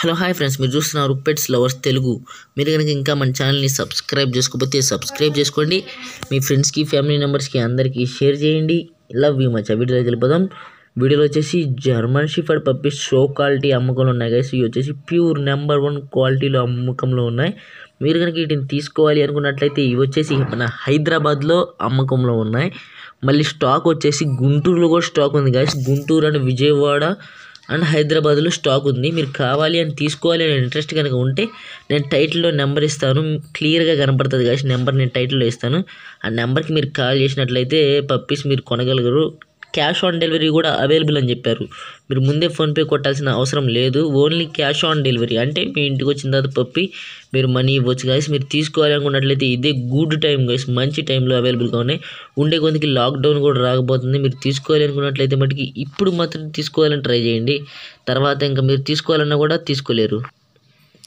hello hi friends మీరు చూస్తున్నారు pets lovers Telugu మీరు కనుక ఇంకా మన ఛానల్ని సబ్స్క్రైబ్ చేసుకోకపోతే సబ్స్క్రైబ్ చేసుకోండి మీ ఫ్రెండ్స్కి ఫ్యామిలీ మెంబర్స్కి అందరికీ షేర్ చేయండి లవ్ యూ మచ్ వీడియోలోకి వెళ్ళిపోదాం వీడియోలో వచ్చేసి German shepherd puppy show quality అమ్మకంలో ఉన్నాయి కదా ఇవి వచ్చేసి ప్యూర్ నెంబర్ వన్ క్వాలిటీలో అమ్మకంలో ఉన్నాయి మీరు కనుక వీటిని తీసుకోవాలి అనుకున్నట్లయితే ఇవి వచ్చేసి మన హైదరాబాద్లో అమ్మకంలో ఉన్నాయి మళ్ళీ స్టాక్ వచ్చేసి గుంటూరులో కూడా స్టాక్ ఉంది guys Guntur and Vijayawada and హైదరాబాద్లో స్టాక్ ఉంది మీరు కావాలి అని తీసుకోవాలి అని ఇంట్రెస్ట్ కనుక ఉంటే నేను టైటిల్లో నెంబర్ ఇస్తాను క్లియర్గా కనపడుతుంది కాబట్టి నెంబర్ నేను టైటిల్లో ఇస్తాను ఆ నెంబర్కి మీరు కాల్ చేసినట్లయితే పప్పీస్ మీరు కొనగలగరు క్యాష్ ఆన్ డెలివరీ కూడా అవైలబుల్ అని చెప్పారు మీరు ముందే ఫోన్పే కొట్టాల్సిన అవసరం లేదు ఓన్లీ క్యాష్ ఆన్ డెలివరీ అంటే మీ ఇంటికి వచ్చిన తర్వాత పప్పి మీరు మనీ ఇవ్వచ్చు గాయస్ మీరు తీసుకోవాలి అనుకున్నట్లయితే ఇదే గుడ్ టైం గాయస్ మంచి టైంలో అవైలబుల్గా ఉన్నాయి ఉండే కొంతకి లాక్డౌన్ కూడా రాకపోతుంది మీరు తీసుకోవాలి అనుకున్నట్లయితే మటుకి ఇప్పుడు మాత్రం తీసుకోవాలని ట్రై చేయండి తర్వాత ఇంకా మీరు తీసుకోవాలన్నా కూడా తీసుకోలేరు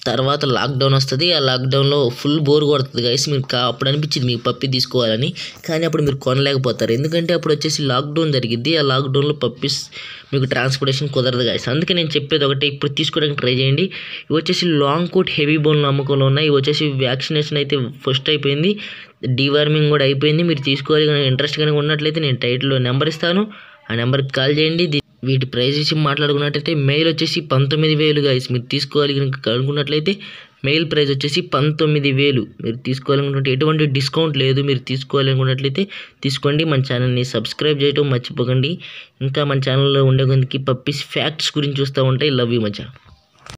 తర్వాత లాక్డౌన్ వస్తుంది ఆ లాక్డౌన్లో ఫుల్ బోర్ కొడుతుంది గైస్ మీరు అప్పుడు అనిపించింది మీకు పప్పి తీసుకోవాలని కానీ అప్పుడు మీరు కొనలేకపోతారు ఎందుకంటే అప్పుడు వచ్చేసి లాక్డౌన్ జరిగింది ఆ లాక్డౌన్లో పప్పీస్ మీకు ట్రాన్స్పోర్టేషన్ కుదరదు గైస్ అందుకే నేను చెప్పేది ఒకటి ఇప్పుడు తీసుకోవడానికి ట్రై చేయండి ఇవి వచ్చేసి లాంగ్ కోట్ హెవీ బోన్ నమ్మకంలో ఉన్నాయి ఇవి వచ్చేసి వ్యాక్సినేషన్ అయితే ఫస్ట్ అయిపోయింది డీవార్మింగ్ కూడా అయిపోయింది మీరు తీసుకోవాలి కానీ ఇంట్రెస్ట్ కనుక ఉన్నట్లయితే నేను టైటిల్లో నెంబర్ ఇస్తాను ఆ నెంబర్కి కాల్ చేయండి వీటి ప్రైజెస్ మాట్లాడుకున్నట్టయితే మెయిల్ వచ్చేసి పంతొమ్మిది వేలు గాయస్ మీరు తీసుకోవాలి కనుక అనుకున్నట్లయితే మెయిల్ ప్రైస్ వచ్చేసి పంతొమ్మిది వేలు మీరు తీసుకోవాలనుకుంటే ఎటువంటి డిస్కౌంట్ లేదు మీరు తీసుకోవాలనుకున్నట్లయితే తీసుకోండి మన ఛానల్ని సబ్స్క్రైబ్ చేయటం మర్చిపోకండి ఇంకా మన ఛానల్లో ఉండే కొందకి పప్పీస్ ఫ్యాక్ట్స్ గురించి చూస్తూ ఉంటాయి లవ్ యూ మచ్చా